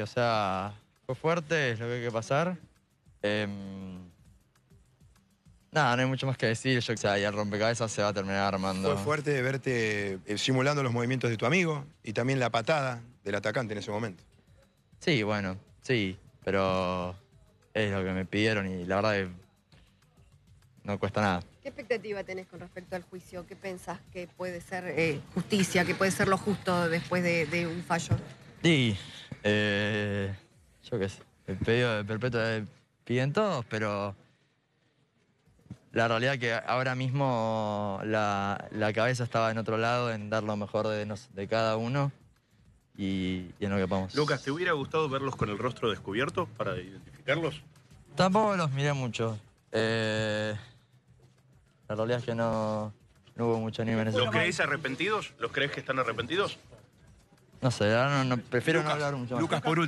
o sea, fue fuerte, es lo que hay que pasar. Em, nada, no hay mucho más que decir. Yo, o sea, y el rompecabezas se va a terminar armando. Fue fuerte verte eh, simulando los movimientos de tu amigo y también la patada del atacante en ese momento. Sí, bueno, sí, pero es lo que me pidieron y la verdad que no cuesta nada. ¿Qué expectativa tenés con respecto al juicio? ¿Qué pensás que puede ser eh, justicia, que puede ser lo justo después de un fallo? Sí, eh, yo qué sé. El pedido de perpetua piden todos, pero la realidad es que ahora mismo la, cabeza estaba en otro lado, en dar lo mejor de, de cada uno y, en lo que vamos Lucas, ¿te hubiera gustado verlos con el rostro descubierto para identificarlos? Tampoco los miré mucho. Eh, la realidad es que no, no hubo mucho anime en ese ¿Los creéis arrepentidos? ¿Los crees que están arrepentidos? No sé, prefiero no hablar mucho.